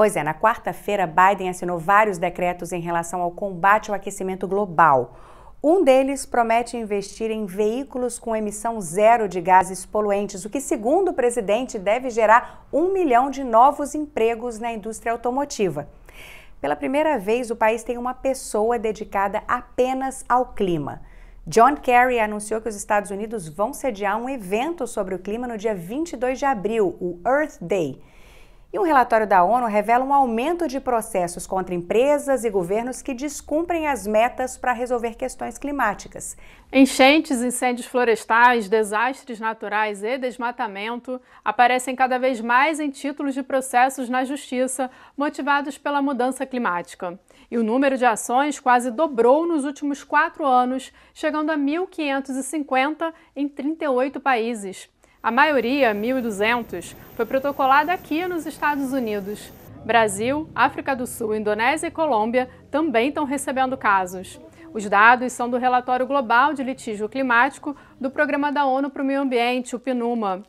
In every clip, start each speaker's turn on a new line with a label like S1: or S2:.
S1: Pois é, na quarta-feira, Biden assinou vários decretos em relação ao combate ao aquecimento global. Um deles promete investir em veículos com emissão zero de gases poluentes, o que, segundo o presidente, deve gerar um milhão de novos empregos na indústria automotiva. Pela primeira vez, o país tem uma pessoa dedicada apenas ao clima. John Kerry anunciou que os Estados Unidos vão sediar um evento sobre o clima no dia 22 de abril, o Earth Day. E um relatório da ONU revela um aumento de processos contra empresas e governos que descumprem as metas para resolver questões climáticas.
S2: Enchentes, incêndios florestais, desastres naturais e desmatamento aparecem cada vez mais em títulos de processos na justiça motivados pela mudança climática. E o número de ações quase dobrou nos últimos quatro anos, chegando a 1.550 em 38 países. A maioria, 1.200, foi protocolada aqui nos Estados Unidos. Brasil, África do Sul, Indonésia e Colômbia também estão recebendo casos. Os dados são do relatório global de litígio climático do Programa da ONU para o Meio Ambiente, o PNUMA.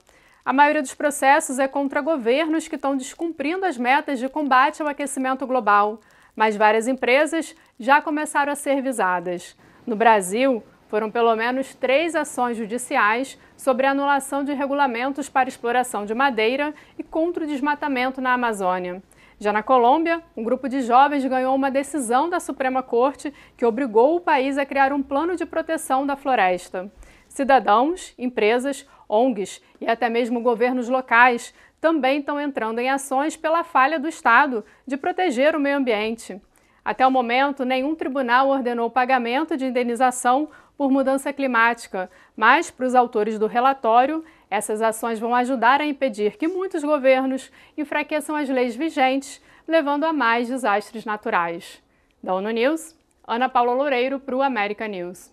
S2: A maioria dos processos é contra governos que estão descumprindo as metas de combate ao aquecimento global, mas várias empresas já começaram a ser visadas. No Brasil, foram pelo menos três ações judiciais sobre anulação de regulamentos para exploração de madeira e contra o desmatamento na Amazônia. Já na Colômbia, um grupo de jovens ganhou uma decisão da Suprema Corte que obrigou o país a criar um plano de proteção da floresta. Cidadãos, empresas, ONGs e até mesmo governos locais também estão entrando em ações pela falha do Estado de proteger o meio ambiente. Até o momento, nenhum tribunal ordenou pagamento de indenização por mudança climática, mas, para os autores do relatório, essas ações vão ajudar a impedir que muitos governos enfraqueçam as leis vigentes, levando a mais desastres naturais. Da ONU News, Ana Paula Loureiro para o América News.